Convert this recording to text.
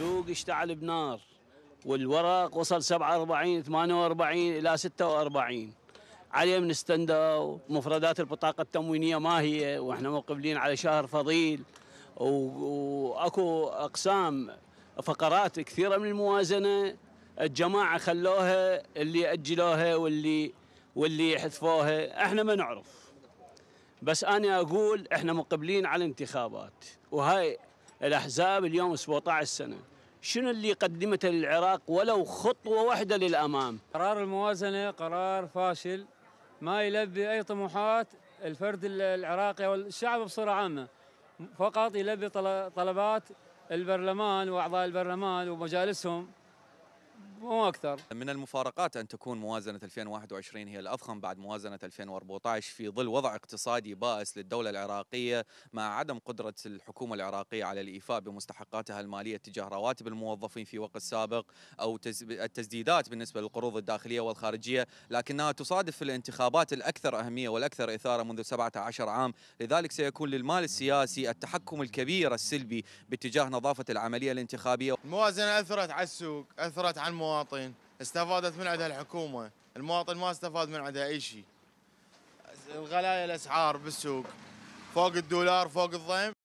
السوق اشتعل بنار والورق وصل 47 48 الى 46 عليه من مفردات البطاقه التموينيه ما هي واحنا مقبلين على شهر فضيل واكو اقسام فقرات كثيره من الموازنه الجماعه خلوها اللي اجلوها واللي واللي حذفوها احنا ما نعرف بس انا اقول احنا مقبلين على الانتخابات وهاي الأحزاب اليوم 17 سنة شنو اللي قدمته للعراق ولو خطوة واحدة للأمام قرار الموازنة قرار فاشل ما يلبي أي طموحات الفرد العراقي والشعب بصورة عامة فقط يلبي طلبات البرلمان وأعضاء البرلمان ومجالسهم مو اكثر من المفارقات ان تكون موازنه 2021 هي الاضخم بعد موازنه 2014 في ظل وضع اقتصادي بائس للدوله العراقيه مع عدم قدره الحكومه العراقيه على الايفاء بمستحقاتها الماليه تجاه رواتب الموظفين في وقت سابق او التسديدات بالنسبه للقروض الداخليه والخارجيه لكنها تصادف في الانتخابات الاكثر اهميه والاكثر اثاره منذ 17 عام لذلك سيكون للمال السياسي التحكم الكبير السلبي باتجاه نظافه العمليه الانتخابيه الموازنه اثرت على السوق اثرت على الموظفين المواطن استفادت من عندها الحكومه المواطن ما استفاد من عندها اي شيء الغلايه الاسعار بالسوق فوق الدولار فوق الضيم